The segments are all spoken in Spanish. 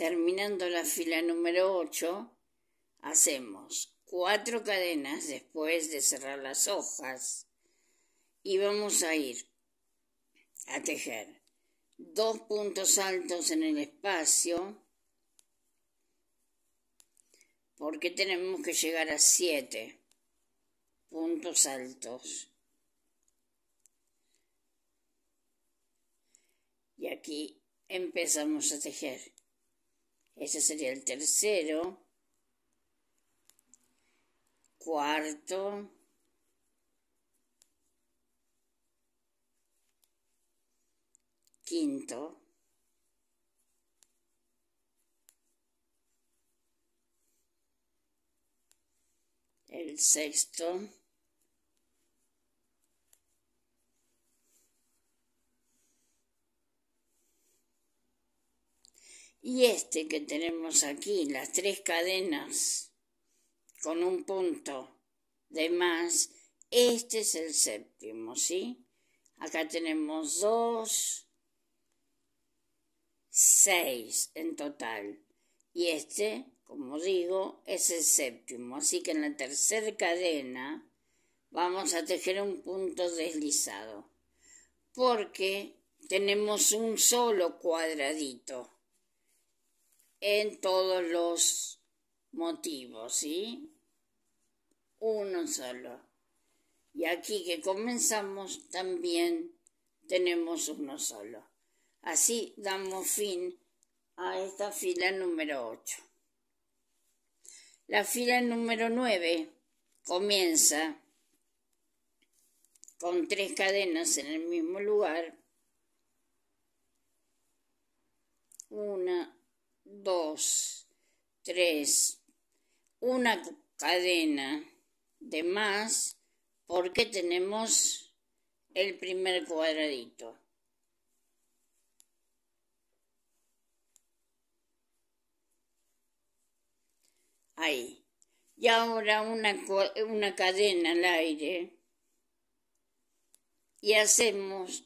Terminando la fila número 8, hacemos cuatro cadenas después de cerrar las hojas y vamos a ir a tejer dos puntos altos en el espacio porque tenemos que llegar a 7 puntos altos. Y aquí empezamos a tejer. Ese sería el tercero. Cuarto. Quinto. El sexto. Y este que tenemos aquí, las tres cadenas con un punto de más, este es el séptimo, ¿sí? Acá tenemos dos, seis en total. Y este, como digo, es el séptimo. Así que en la tercera cadena vamos a tejer un punto deslizado. Porque tenemos un solo cuadradito en todos los motivos, ¿sí? Uno solo. Y aquí que comenzamos también tenemos uno solo. Así damos fin a esta fila número 8. La fila número 9 comienza con tres cadenas en el mismo lugar. Una, dos, tres, una cadena de más porque tenemos el primer cuadradito. Ahí. Y ahora una, una cadena al aire. Y hacemos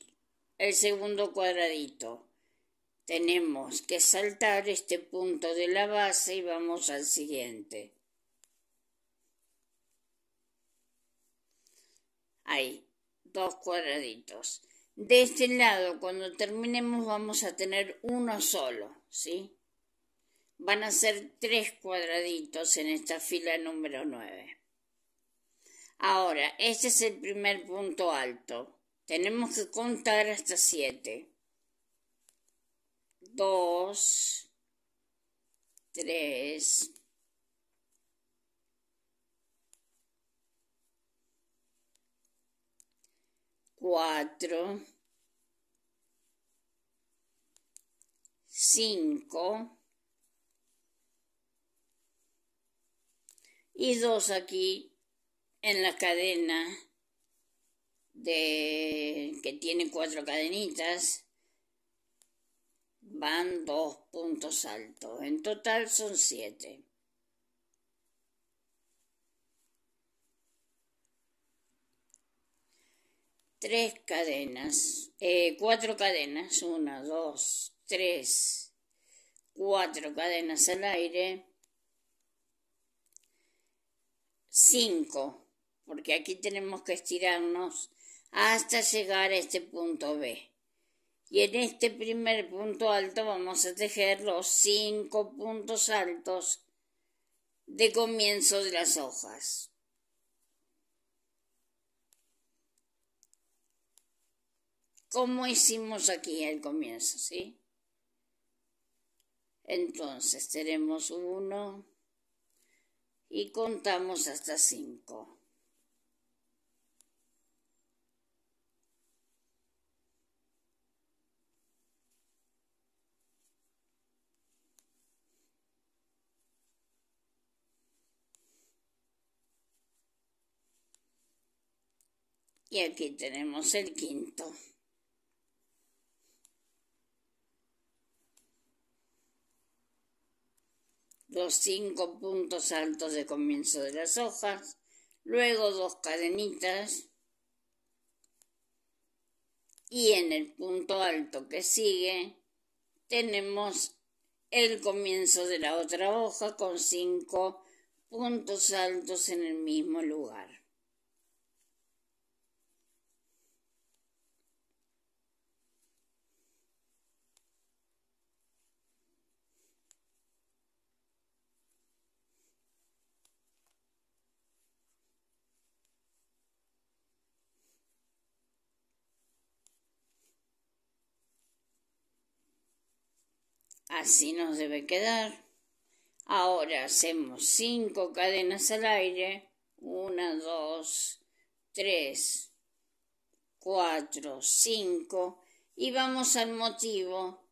el segundo cuadradito. Tenemos que saltar este punto de la base y vamos al siguiente. Ahí, dos cuadraditos. De este lado, cuando terminemos, vamos a tener uno solo, ¿sí? Van a ser tres cuadraditos en esta fila número 9. Ahora, este es el primer punto alto. Tenemos que contar hasta 7. 2 3 4 5 y 2 aqui en la cadena de que tiene 4 cadenitas van dos puntos altos. En total son siete. Tres cadenas, eh, cuatro cadenas, una, dos, tres, cuatro cadenas al aire, cinco, porque aquí tenemos que estirarnos hasta llegar a este punto B. Y en este primer punto alto vamos a tejer los cinco puntos altos de comienzo de las hojas. Como hicimos aquí al comienzo, ¿sí? Entonces tenemos uno y contamos hasta cinco. Y aquí tenemos el quinto. Los cinco puntos altos de comienzo de las hojas, luego dos cadenitas y en el punto alto que sigue tenemos el comienzo de la otra hoja con cinco puntos altos en el mismo lugar. Así nos debe quedar. Ahora hacemos cinco cadenas al aire. 1, 2, 3, 4, 5 Y vamos al motivo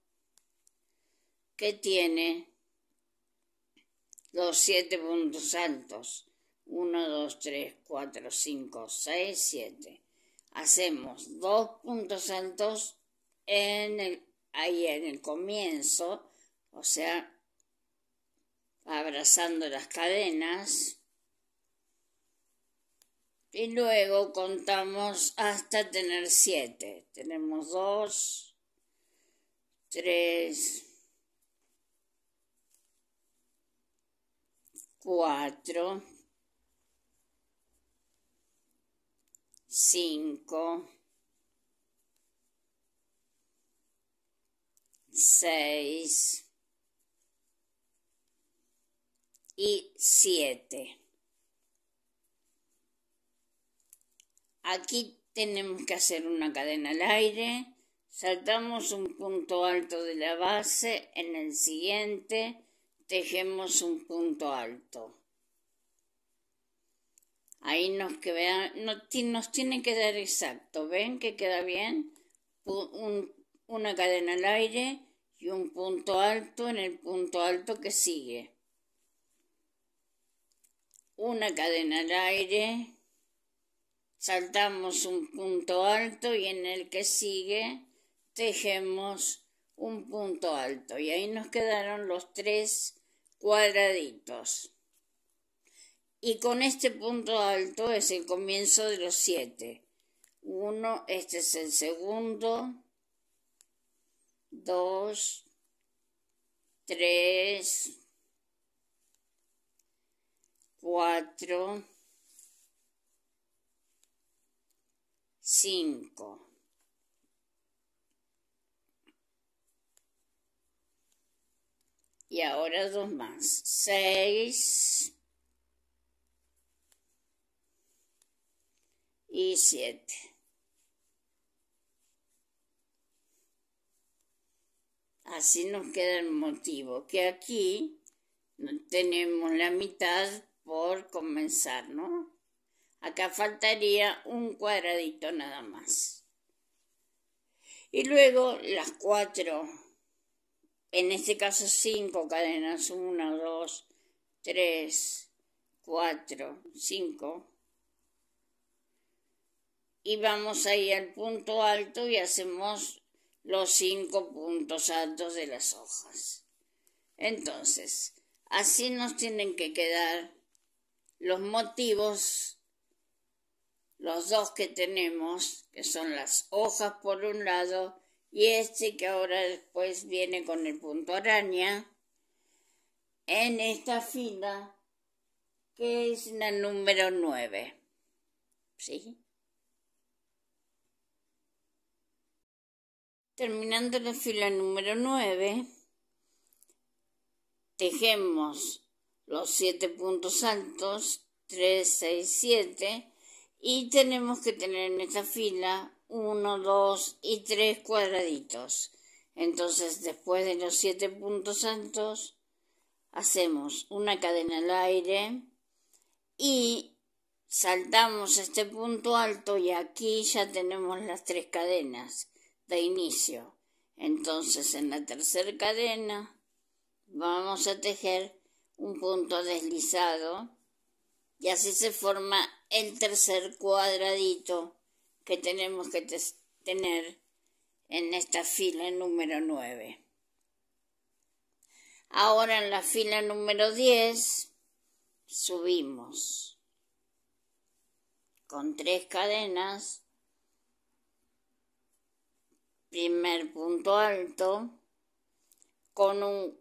que tiene los 7 puntos altos. 1, 2, 3, 4, 5, 6, 7. Hacemos dos puntos altos ahí en el comienzo o sea, abrazando las cadenas. Y luego contamos hasta tener siete. Tenemos dos, tres, cuatro, cinco, seis, y 7. Aquí tenemos que hacer una cadena al aire. Saltamos un punto alto de la base, en el siguiente tejemos un punto alto. Ahí nos queda, nos tiene que dar exacto, ¿ven que queda bien? una cadena al aire y un punto alto en el punto alto que sigue una cadena al aire, saltamos un punto alto y en el que sigue tejemos un punto alto y ahí nos quedaron los tres cuadraditos. Y con este punto alto es el comienzo de los siete. Uno, este es el segundo. Dos, tres, cuatro, cinco. Y ahora dos más. Seis. Y siete. Así nos queda el motivo, que aquí tenemos la mitad por comenzar, ¿no? Acá faltaría un cuadradito nada más. Y luego las cuatro, en este caso cinco cadenas, una, dos, tres, cuatro, cinco. Y vamos ahí al punto alto y hacemos los cinco puntos altos de las hojas. Entonces, así nos tienen que quedar los motivos, los dos que tenemos, que son las hojas por un lado y este que ahora después viene con el punto araña, en esta fila que es la número 9. ¿Sí? Terminando la fila número 9, tejemos los siete puntos altos, 3, 6, 7, y tenemos que tener en esta fila 1, 2 y 3 cuadraditos. Entonces, después de los siete puntos altos, hacemos una cadena al aire y saltamos este punto alto y aquí ya tenemos las tres cadenas de inicio. Entonces en la tercera cadena vamos a tejer un punto deslizado y así se forma el tercer cuadradito que tenemos que tener en esta fila número 9. Ahora en la fila número 10 subimos con tres cadenas, primer punto alto, con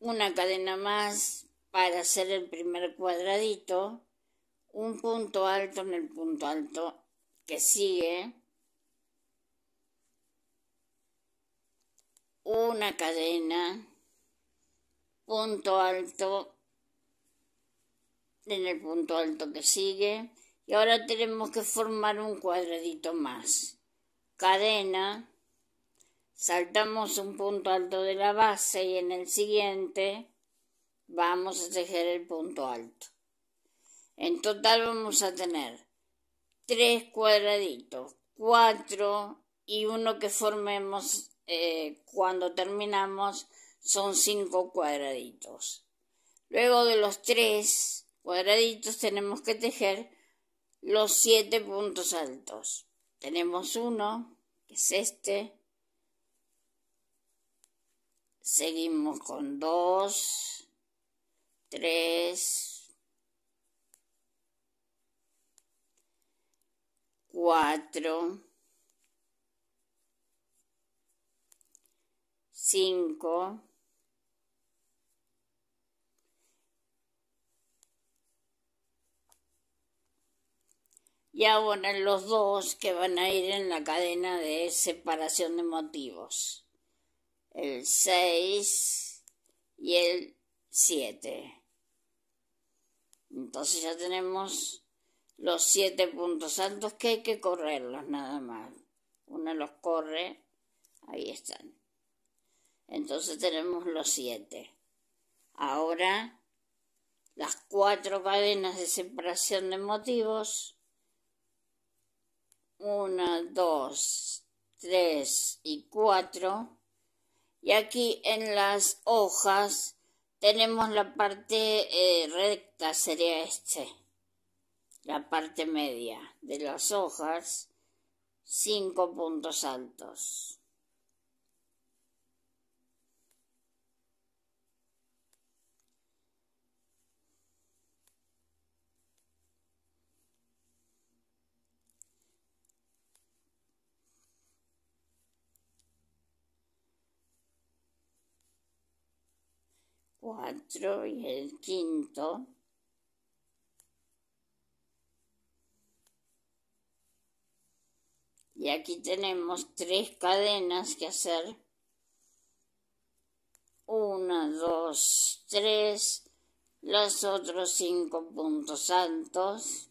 una cadena más para hacer el primer cuadradito, un punto alto en el punto alto que sigue, una cadena, punto alto en el punto alto que sigue y ahora tenemos que formar un cuadradito más. Cadena, saltamos un punto alto de la base y en el siguiente vamos a tejer el punto alto. En total vamos a tener tres cuadraditos, cuatro y uno que formemos eh, cuando terminamos son cinco cuadraditos. Luego de los tres cuadraditos tenemos que tejer los siete puntos altos. Tenemos uno, que es este. Seguimos con dos tres, cuatro, cinco, y ahora los dos que van a ir en la cadena de separación de motivos, el seis. y el 7. Entonces ya tenemos los 7 puntos altos que hay que correrlos nada más. Uno los corre, ahí están. Entonces tenemos los 7. Ahora las 4 cadenas de separación de motivos. 1, 2, 3 y 4. Y aquí en las hojas tenemos la parte eh, recta, sería este, la parte media de las hojas, cinco puntos altos. cuatro y el quinto. Y aquí tenemos tres cadenas que hacer. Una, dos, tres. Los otros cinco puntos altos.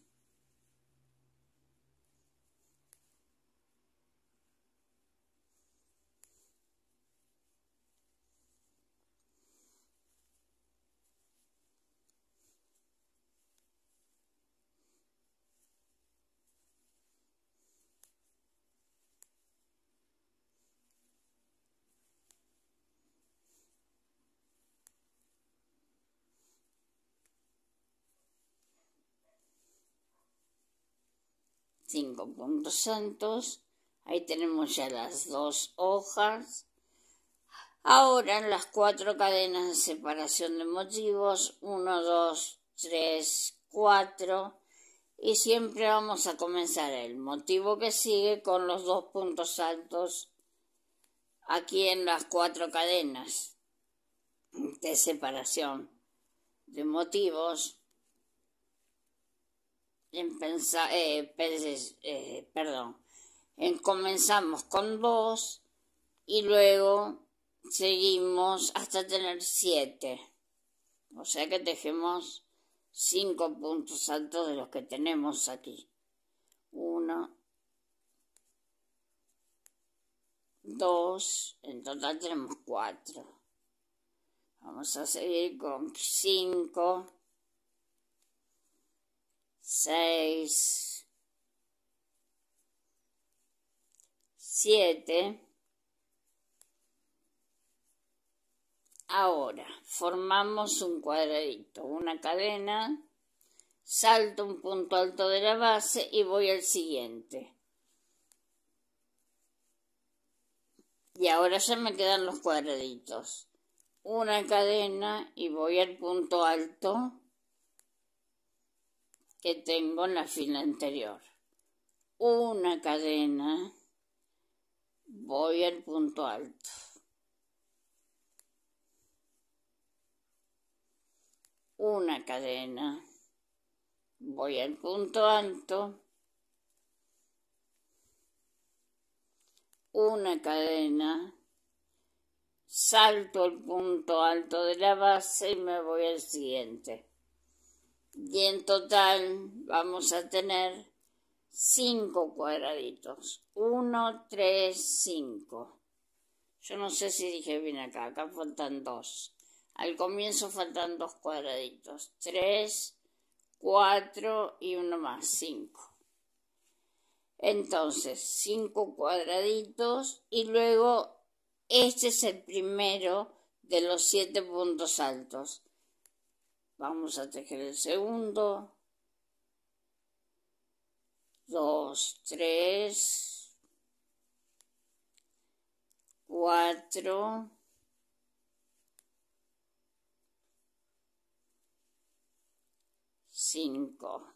cinco puntos altos, Ahí tenemos ya las dos hojas. Ahora en las cuatro cadenas de separación de motivos, 1, dos tres cuatro Y siempre vamos a comenzar el motivo que sigue con los dos puntos altos aquí en las cuatro cadenas de separación de motivos. Pensar, eh, eh, perdón, comenzamos con 2 y luego seguimos hasta tener 7, o sea que tejemos 5 puntos altos de los que tenemos aquí: 1, 2, en total tenemos 4. Vamos a seguir con 5 seis, siete. Ahora formamos un cuadradito, una cadena, salto un punto alto de la base y voy al siguiente. Y ahora ya me quedan los cuadraditos. Una cadena y voy al punto alto que tengo en la fila anterior. Una cadena. Voy al punto alto. Una cadena. Voy al punto alto. Una cadena. Salto el punto alto de la base y me voy al siguiente y en total vamos a tener 5 cuadraditos. 1, 3, 5. Yo no sé si dije bien acá, acá faltan 2. Al comienzo faltan 2 cuadraditos. 3, 4 y uno más, 5. Entonces, 5 cuadraditos y luego este es el primero de los 7 puntos altos. Vamos a tejer el segundo, 2, 3, 4, 5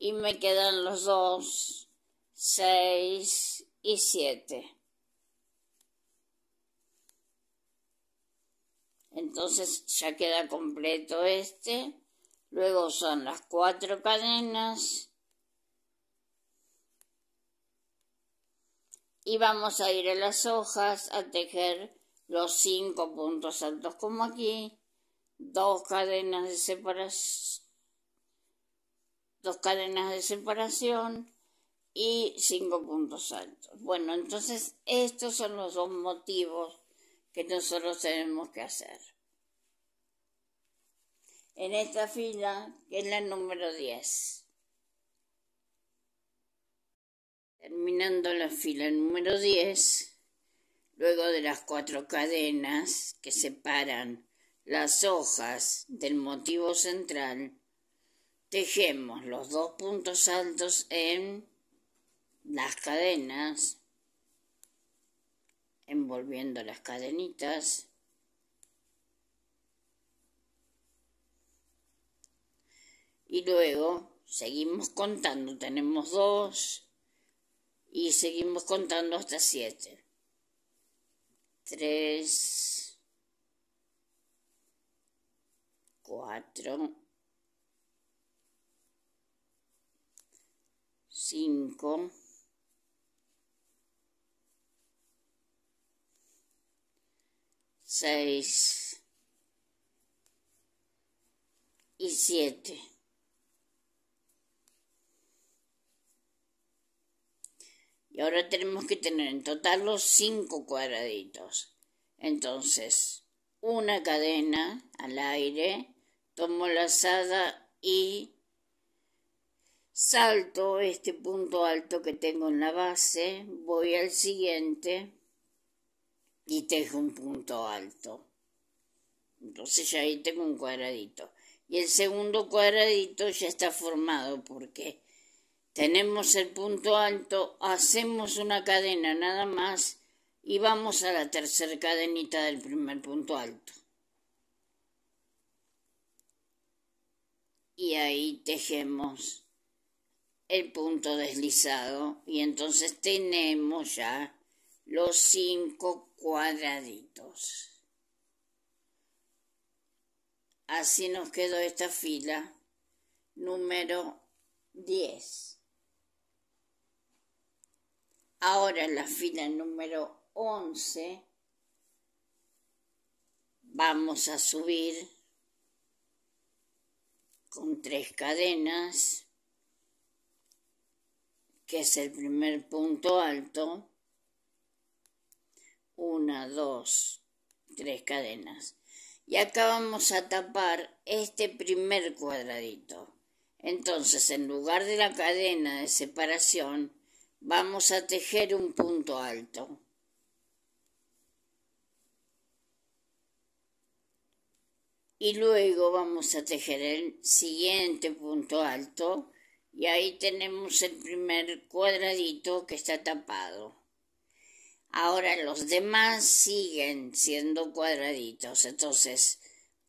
y me quedan los 2, 6 y 7. Entonces ya queda completo este. Luego son las cuatro cadenas. Y vamos a ir a las hojas a tejer los cinco puntos altos como aquí. Dos cadenas de separación. Dos cadenas de separación y cinco puntos altos. Bueno, entonces estos son los dos motivos que nosotros tenemos que hacer. En esta fila, que es la número 10. Terminando la fila número 10, luego de las cuatro cadenas que separan las hojas del motivo central, tejemos los dos puntos altos en las cadenas envolviendo las cadenitas. Y luego seguimos contando, tenemos dos y seguimos contando hasta siete. Tres, cuatro, cinco. 6 y 7. Y ahora tenemos que tener en total los 5 cuadraditos. Entonces, una cadena al aire, tomo lazada y salto este punto alto que tengo en la base, voy al siguiente y tejo un punto alto. Entonces ya ahí tengo un cuadradito. Y el segundo cuadradito ya está formado porque tenemos el punto alto, hacemos una cadena nada más y vamos a la tercera cadenita del primer punto alto. Y ahí tejemos el punto deslizado y entonces tenemos ya los cinco cuadraditos. Así nos quedó esta fila número 10. Ahora la fila número 11 vamos a subir con tres cadenas, que es el primer punto alto, una, dos, tres cadenas. Y acá vamos a tapar este primer cuadradito. Entonces, en lugar de la cadena de separación, vamos a tejer un punto alto. Y luego vamos a tejer el siguiente punto alto y ahí tenemos el primer cuadradito que está tapado. Ahora los demás siguen siendo cuadraditos. Entonces,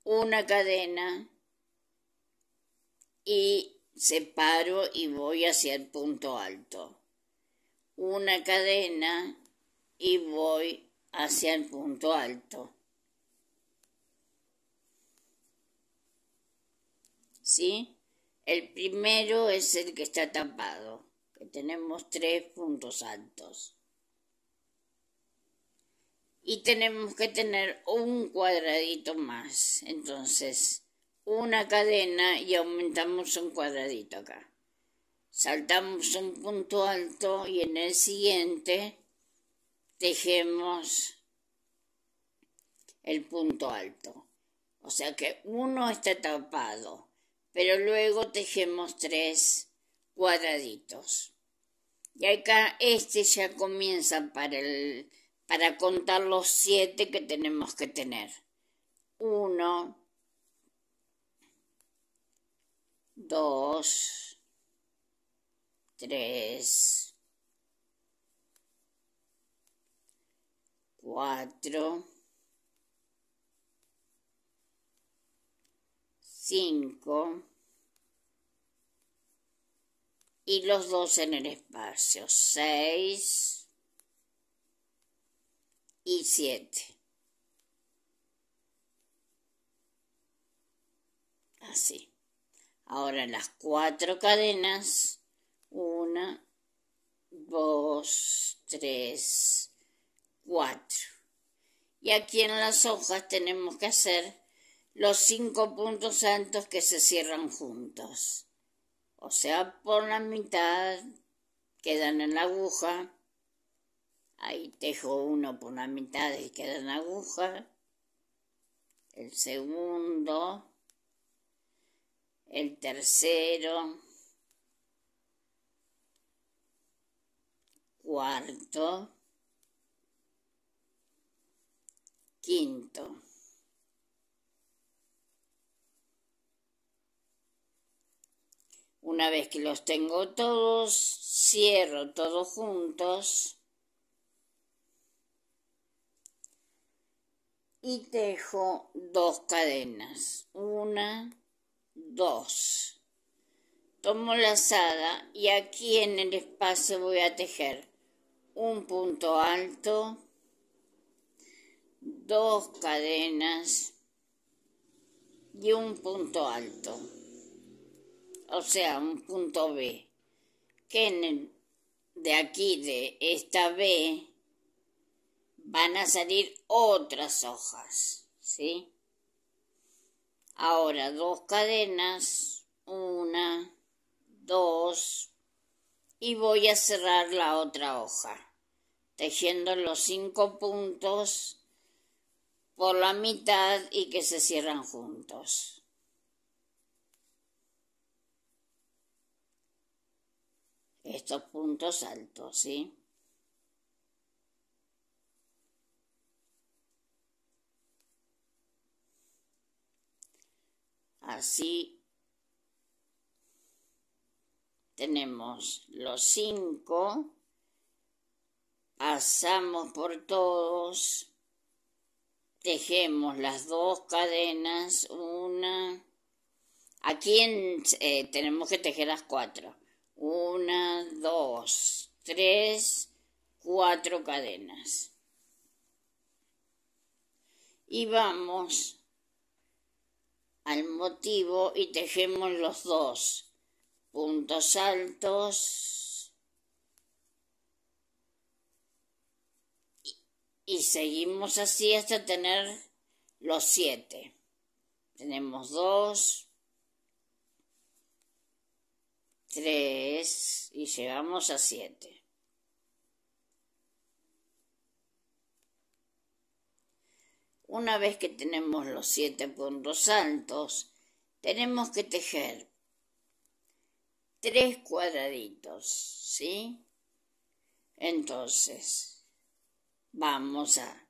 una cadena y separo y voy hacia el punto alto. Una cadena y voy hacia el punto alto. ¿Sí? El primero es el que está tapado, que tenemos tres puntos altos y tenemos que tener un cuadradito más. Entonces, una cadena y aumentamos un cuadradito acá. Saltamos un punto alto y en el siguiente tejemos el punto alto. O sea que uno está tapado, pero luego tejemos tres cuadraditos. Y acá este ya comienza para el para contar los siete que tenemos que tener. Uno, dos, tres, cuatro, cinco y los dos en el espacio, seis, y Así. Ahora las cuatro cadenas. una dos tres cuatro Y aquí en las hojas tenemos que hacer los cinco puntos altos que se cierran juntos. O sea, por la mitad quedan en la aguja Ahí tejo uno por la mitad y quedan agujas. El segundo. El tercero. Cuarto. Quinto. Una vez que los tengo todos, cierro todos juntos y tejo dos cadenas, una, dos. Tomo la lazada y aquí en el espacio voy a tejer un punto alto, dos cadenas y un punto alto, o sea, un punto B, que en el, de aquí, de esta B, van a salir otras hojas, ¿sí? Ahora dos cadenas, una, dos, y voy a cerrar la otra hoja, tejiendo los cinco puntos por la mitad y que se cierran juntos. Estos puntos altos, ¿sí? Así tenemos los cinco, pasamos por todos, tejemos las dos cadenas, una, aquí eh, tenemos que tejer las cuatro, una, dos, tres, cuatro cadenas. Y vamos al motivo y tejemos los dos. Puntos altos. Y, y seguimos así hasta tener los siete. Tenemos dos, tres y llegamos a siete. Una vez que tenemos los siete puntos altos, tenemos que tejer tres cuadraditos, ¿sí? Entonces, vamos a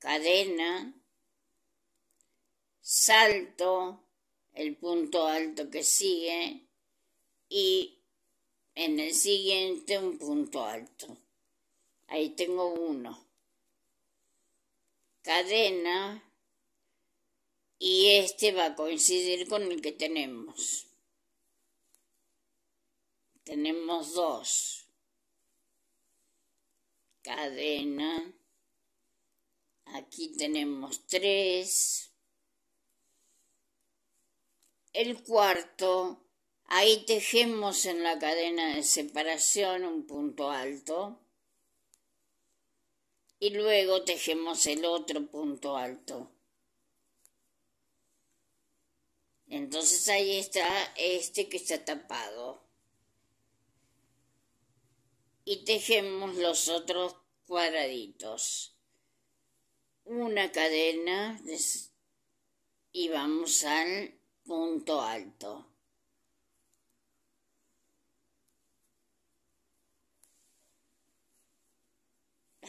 cadena, salto, el punto alto que sigue y en el siguiente un punto alto. Ahí tengo uno cadena y este va a coincidir con el que tenemos. Tenemos dos. Cadena. Aquí tenemos tres. El cuarto, ahí tejemos en la cadena de separación un punto alto y luego tejemos el otro punto alto. Entonces ahí está este que está tapado. Y tejemos los otros cuadraditos. Una cadena y vamos al punto alto.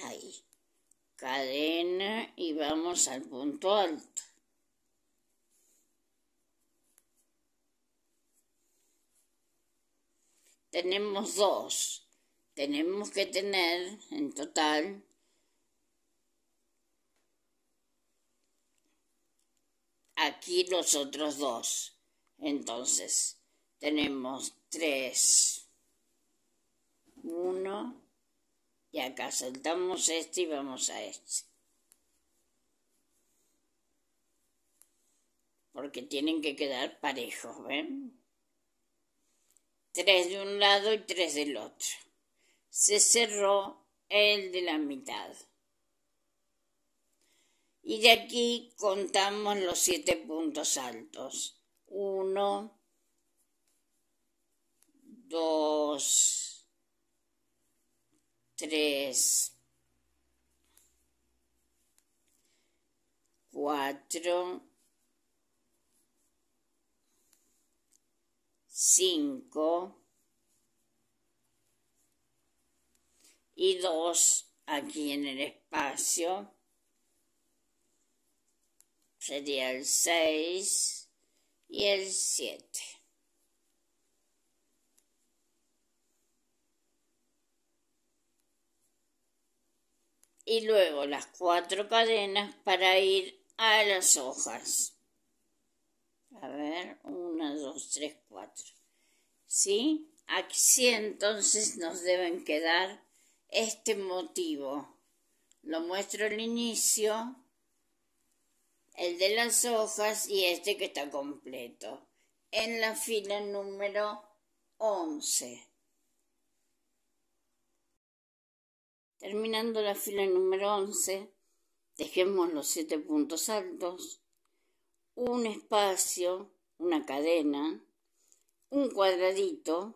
Ahí cadena y vamos al punto alto. Tenemos dos. Tenemos que tener en total aquí los otros dos. Entonces, tenemos tres. Uno. Y acá saltamos este y vamos a este. Porque tienen que quedar parejos, ¿ven? Tres de un lado y tres del otro. Se cerró el de la mitad. Y de aquí contamos los siete puntos altos. Uno, dos, tres, cuatro, cinco y dos aquí en el espacio sería el seis y el siete. y luego las cuatro cadenas para ir a las hojas. A ver, una, dos, tres, cuatro. ¿Sí? Aquí entonces nos deben quedar este motivo. Lo muestro al inicio, el de las hojas y este que está completo. En la fila número 11. Terminando la fila número 11, dejemos los siete puntos altos, un espacio, una cadena, un cuadradito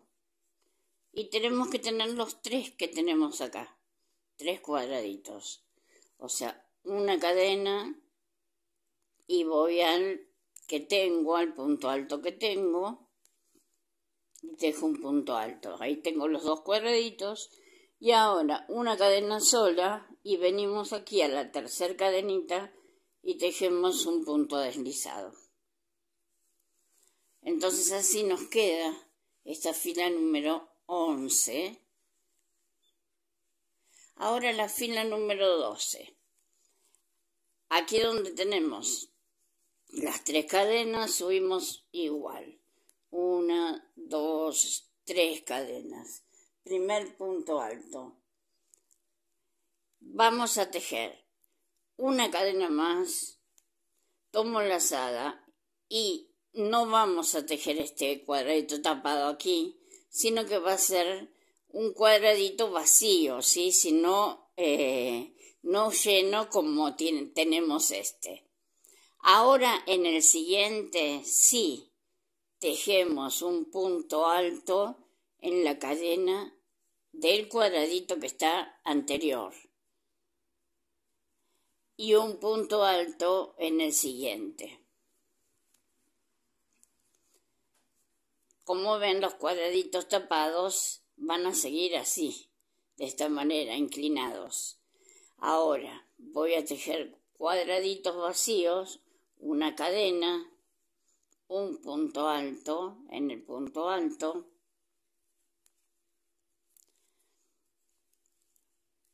y tenemos que tener los tres que tenemos acá, tres cuadraditos. O sea, una cadena y voy al que tengo, al punto alto que tengo, y dejo un punto alto. Ahí tengo los dos cuadraditos y ahora una cadena sola y venimos aquí a la tercera cadenita y tejemos un punto deslizado. Entonces así nos queda esta fila número 11. Ahora la fila número 12. Aquí donde tenemos las tres cadenas subimos igual. Una, dos, tres cadenas Primer punto alto. Vamos a tejer una cadena más, tomo la lazada y no vamos a tejer este cuadradito tapado aquí, sino que va a ser un cuadradito vacío, ¿sí? Si no, eh, no lleno como tenemos este. Ahora en el siguiente sí tejemos un punto alto en la cadena del cuadradito que está anterior y un punto alto en el siguiente. Como ven los cuadraditos tapados van a seguir así, de esta manera, inclinados. Ahora voy a tejer cuadraditos vacíos, una cadena, un punto alto en el punto alto,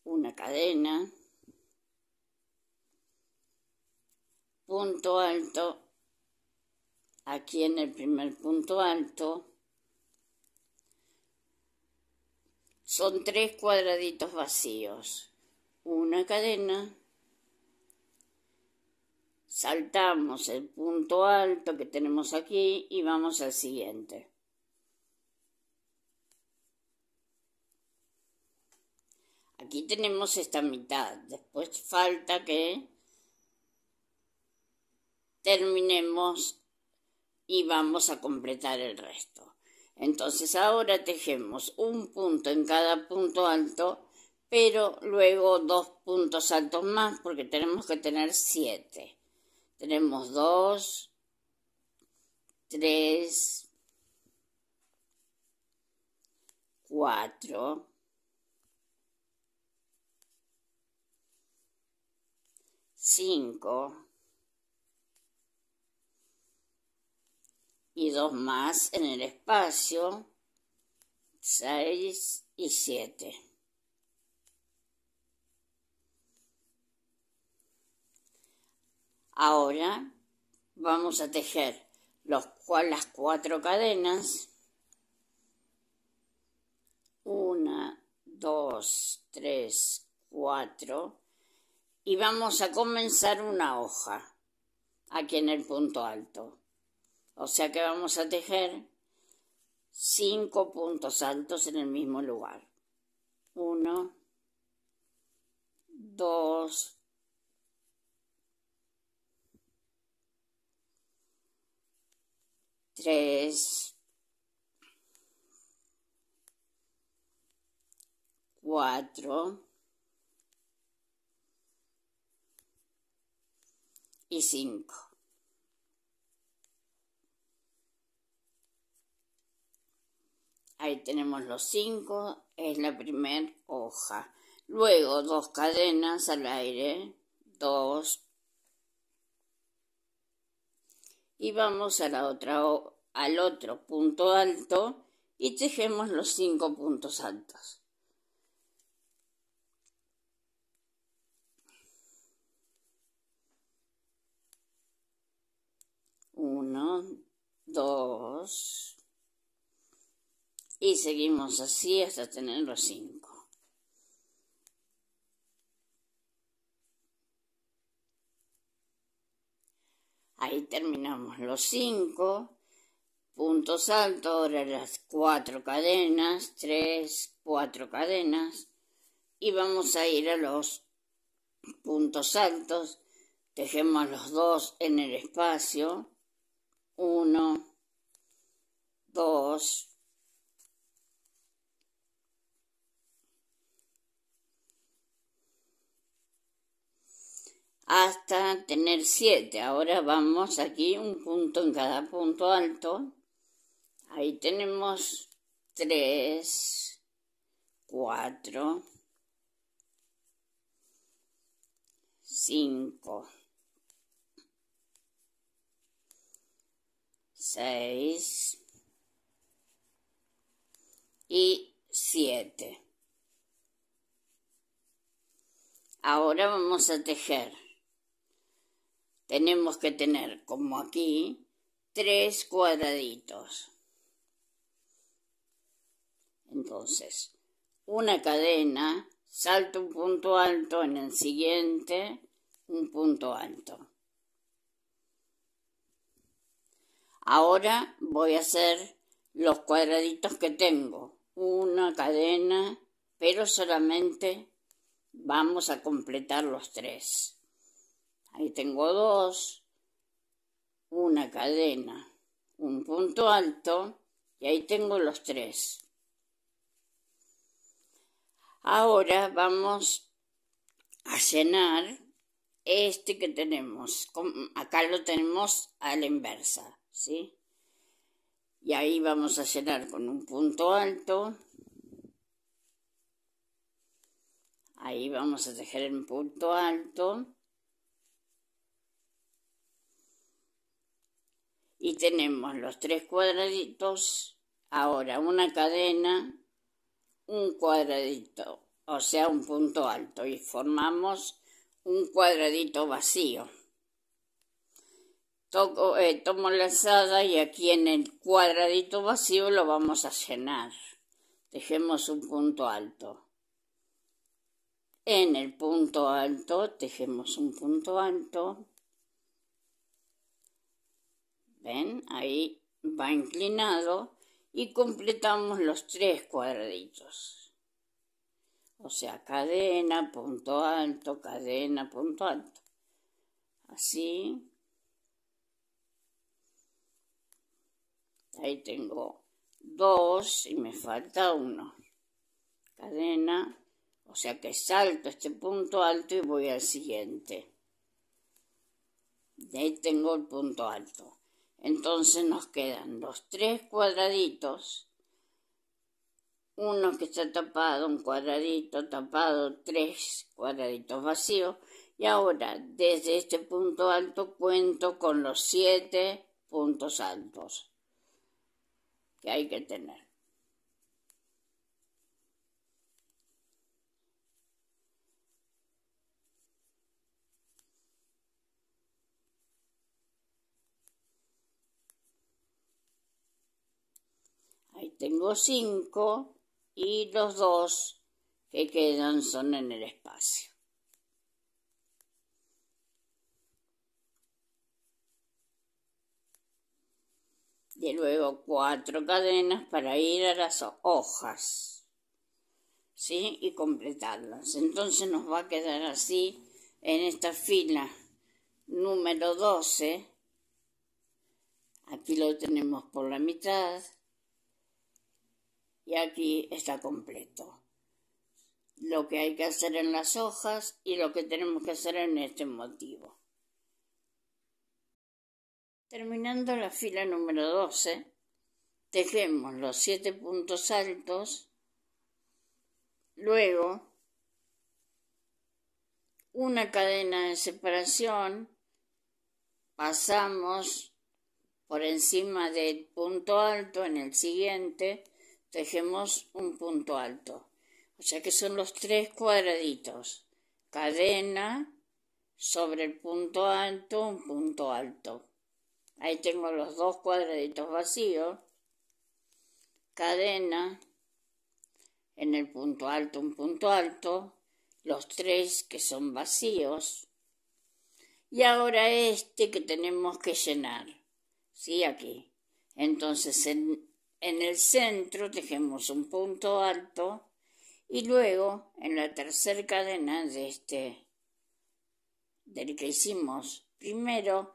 una cadena, punto alto, aquí en el primer punto alto, son tres cuadraditos vacíos, una cadena, saltamos el punto alto que tenemos aquí y vamos al siguiente. Aquí tenemos esta mitad. Después falta que terminemos y vamos a completar el resto. Entonces ahora tejemos un punto en cada punto alto, pero luego dos puntos altos más porque tenemos que tener siete. Tenemos dos, tres, cuatro, 5 y 2 más en el espacio 6 y 7. Ahora vamos a tejer los, las cuatro cadenas. 1, 2, 3, 4 y vamos a comenzar una hoja aquí en el punto alto. O sea que vamos a tejer cinco puntos altos en el mismo lugar. Uno, dos, tres, cuatro, y 5. Ahí tenemos los 5, es la primera hoja. Luego dos cadenas al aire, 2. Y vamos a la otra, al otro punto alto y tejemos los 5 puntos altos. 1, 2 y seguimos así hasta tener los 5. Ahí terminamos los 5. Puntos altos. Ahora las 4 cadenas. 3, 4 cadenas. Y vamos a ir a los puntos altos. Tejemos los 2 en el espacio. 1, 2, hasta tener 7. Ahora vamos aquí un punto en cada punto alto. Ahí tenemos 3, 4, 5. 6 y 7. Ahora vamos a tejer. Tenemos que tener, como aquí, tres cuadraditos. Entonces, una cadena, salto un punto alto en el siguiente, un punto alto. Ahora voy a hacer los cuadraditos que tengo, una cadena, pero solamente vamos a completar los tres. Ahí tengo dos, una cadena, un punto alto y ahí tengo los tres. Ahora vamos a llenar este que tenemos. Acá lo tenemos a la inversa. ¿sí? Y ahí vamos a llenar con un punto alto. Ahí vamos a tejer un punto alto. Y tenemos los tres cuadraditos, ahora una cadena, un cuadradito, o sea, un punto alto. Y formamos un cuadradito vacío. Eh, tomo la sada y aquí en el cuadradito vacío lo vamos a llenar. Tejemos un punto alto. En el punto alto tejemos un punto alto. ¿Ven? Ahí va inclinado y completamos los tres cuadraditos. O sea, cadena, punto alto, cadena, punto alto. Así. Ahí tengo dos y me falta uno. Cadena, o sea que salto este punto alto y voy al siguiente. De ahí tengo el punto alto. Entonces nos quedan los tres cuadraditos. Uno que está tapado, un cuadradito tapado, tres cuadraditos vacíos. Y ahora, desde este punto alto, cuento con los siete puntos altos que hay que tener. Ahí tengo cinco y los dos que quedan son en el espacio. de luego cuatro cadenas para ir a las hojas, ¿sí? Y completarlas. Entonces nos va a quedar así en esta fila número 12. Aquí lo tenemos por la mitad y aquí está completo. Lo que hay que hacer en las hojas y lo que tenemos que hacer en este motivo. Terminando la fila número 12, tejemos los siete puntos altos, luego una cadena de separación, pasamos por encima del punto alto, en el siguiente tejemos un punto alto. O sea que son los tres cuadraditos, cadena sobre el punto alto, un punto alto. Ahí tengo los dos cuadraditos vacíos. Cadena. En el punto alto un punto alto. Los tres que son vacíos. Y ahora este que tenemos que llenar. ¿Sí? Aquí. Entonces en, el centro tejemos un punto alto y luego en la tercera cadena de este del que hicimos primero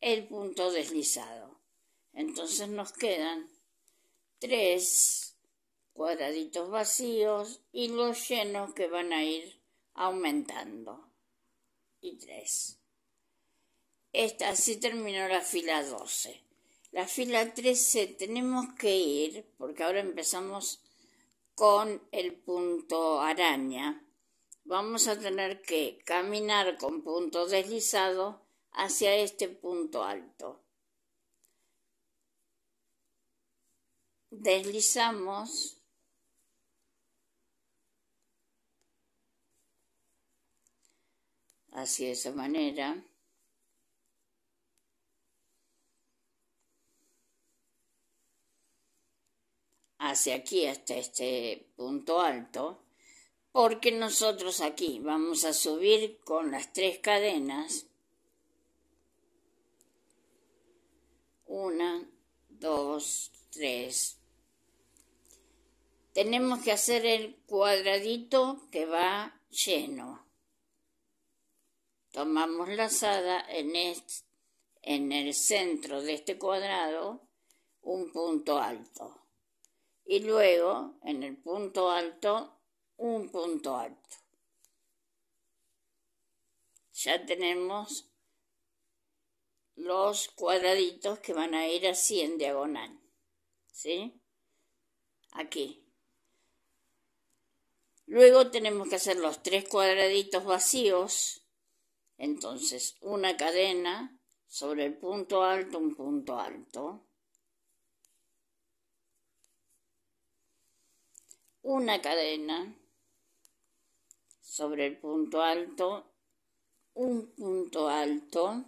el punto deslizado. Entonces nos quedan tres cuadraditos vacíos y los llenos que van a ir aumentando. Y tres. Esta así terminó la fila 12. La fila 13 tenemos que ir, porque ahora empezamos con el punto araña. Vamos a tener que caminar con punto deslizado hacia este punto alto. Deslizamos así esa manera. hacia aquí, hasta este punto alto, porque nosotros aquí vamos a subir con las tres cadenas Una, 2, 3, Tenemos que hacer el cuadradito que va lleno. Tomamos lazada en, en el centro de este cuadrado un punto alto. Y luego, en el punto alto, un punto alto. Ya tenemos los cuadraditos que van a ir así en diagonal. ¿Sí? Aquí. Luego tenemos que hacer los tres cuadraditos vacíos. Entonces, una cadena sobre el punto alto, un punto alto. Una cadena sobre el punto alto, un punto alto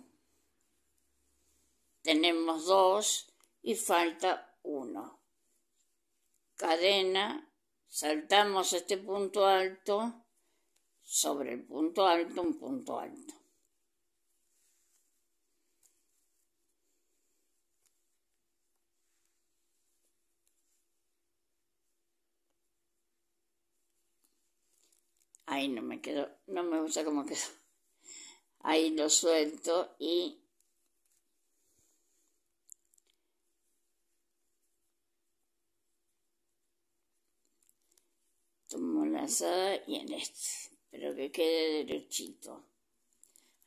tenemos dos y falta uno. Cadena, saltamos este punto alto sobre el punto alto, un punto alto. Ahí no me quedo, no me gusta cómo quedó. Ahí lo suelto y tomo y en este, pero que quede derechito.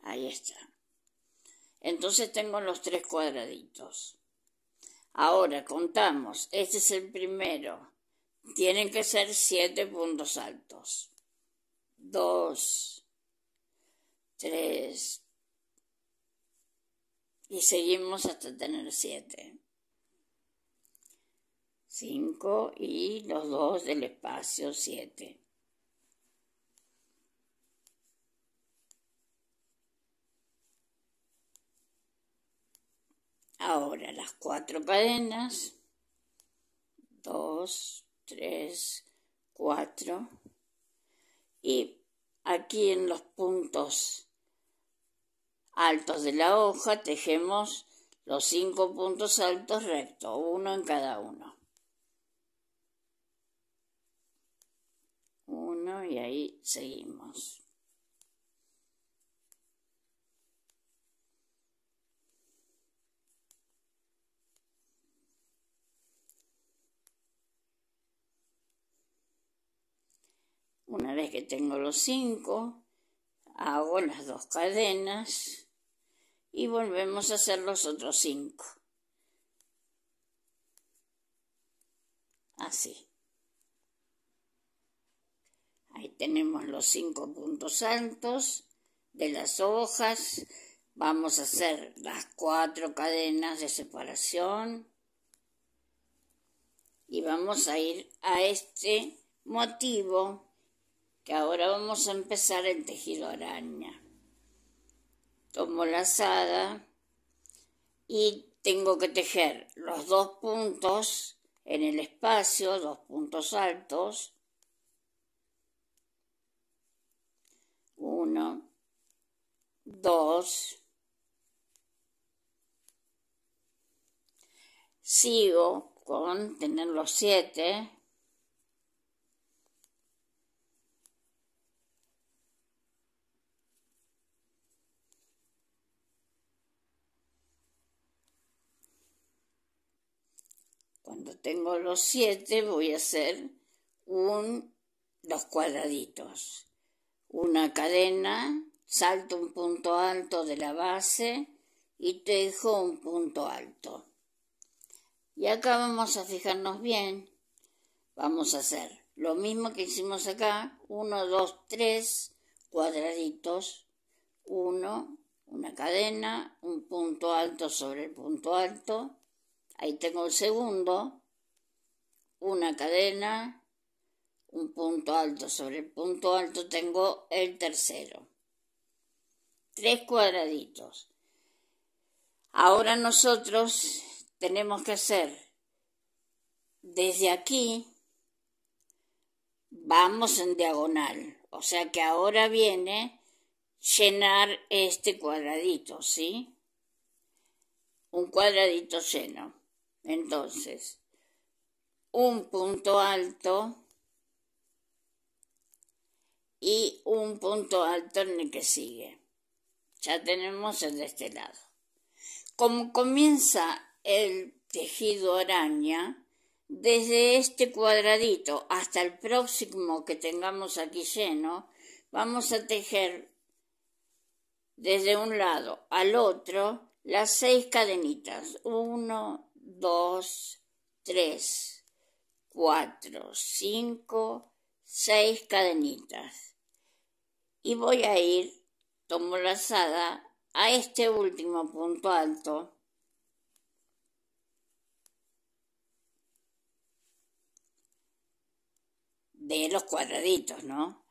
Ahí está. Entonces tengo los tres cuadraditos. Ahora contamos, este es el primero. Tienen que ser siete puntos altos. Dos, tres, y seguimos hasta tener siete. 5 y los dos del espacio 7. Ahora las cuatro cadenas. 2, 3, 4. Y aquí en los puntos altos de la hoja tejemos los cinco puntos altos rectos, uno en cada uno. y ahí seguimos. Una vez que tengo los cinco, hago las dos cadenas y volvemos a hacer los otros cinco. Así. Ahí tenemos los cinco puntos altos de las hojas. Vamos a hacer las cuatro cadenas de separación. Y vamos a ir a este motivo que ahora vamos a empezar el tejido araña. Tomo la lazada y tengo que tejer los dos puntos en el espacio, dos puntos altos, Uno, dos. Sigo con tener los siete. Cuando tengo los siete voy a hacer un, dos cuadraditos una cadena, salto un punto alto de la base y tejo un punto alto. Y acá vamos a fijarnos bien. Vamos a hacer lo mismo que hicimos acá, 1, 2, 3 cuadraditos, uno una cadena, un punto alto sobre el punto alto, ahí tengo el segundo, una cadena, un punto alto. Sobre el punto alto tengo el tercero. Tres cuadraditos. Ahora nosotros tenemos que hacer desde aquí, vamos en diagonal. O sea que ahora viene llenar este cuadradito, ¿sí? Un cuadradito lleno. Entonces, un punto alto y un punto alto en el que sigue. Ya tenemos el de este lado. Como comienza el tejido araña, desde este cuadradito hasta el próximo que tengamos aquí lleno, vamos a tejer desde un lado al otro las seis cadenitas. Uno, dos, tres, cuatro, cinco, seis cadenitas y voy a ir, tomo la lazada, a este último punto alto. de los cuadraditos, ¿no?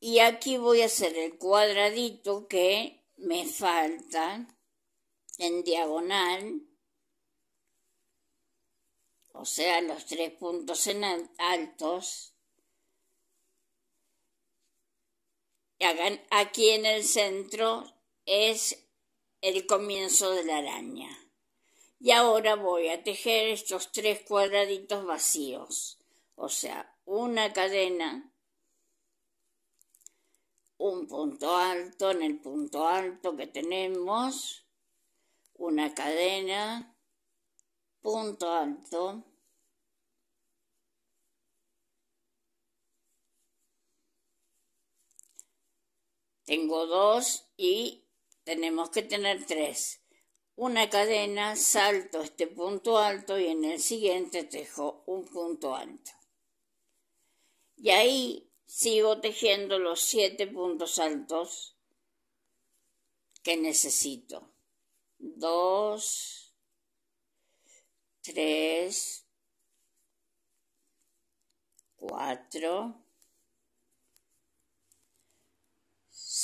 Y aquí voy a hacer el cuadradito que me falta en diagonal, o sea, los tres puntos en altos. Aquí en el centro es el comienzo de la araña. Y ahora voy a tejer estos tres cuadraditos vacíos. O sea, una cadena, un punto alto en el punto alto que tenemos, una cadena, punto alto, Tengo dos y tenemos que tener tres. Una cadena, salto este punto alto y en el siguiente tejo un punto alto. Y ahí sigo tejiendo los siete puntos altos que necesito. Dos, tres, cuatro,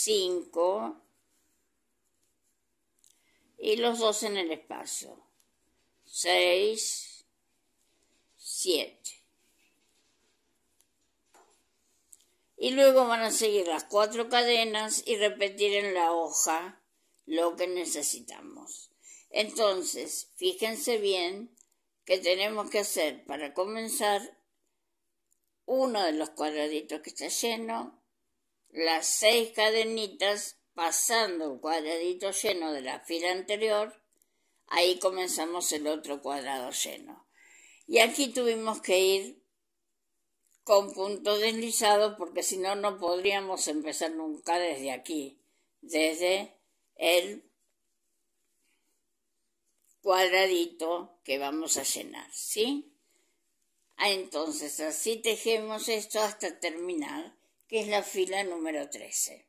5 y los dos en el espacio. 6, 7. Y luego van a seguir las cuatro cadenas y repetir en la hoja lo que necesitamos. Entonces, fíjense bien que tenemos que hacer para comenzar uno de los cuadraditos que está lleno, las seis cadenitas pasando el cuadradito lleno de la fila anterior, ahí comenzamos el otro cuadrado lleno. Y aquí tuvimos que ir con punto deslizado porque si no, no podríamos empezar nunca desde aquí, desde el cuadradito que vamos a llenar, ¿sí? Ah, entonces, así tejemos esto hasta terminar que es la fila número 13.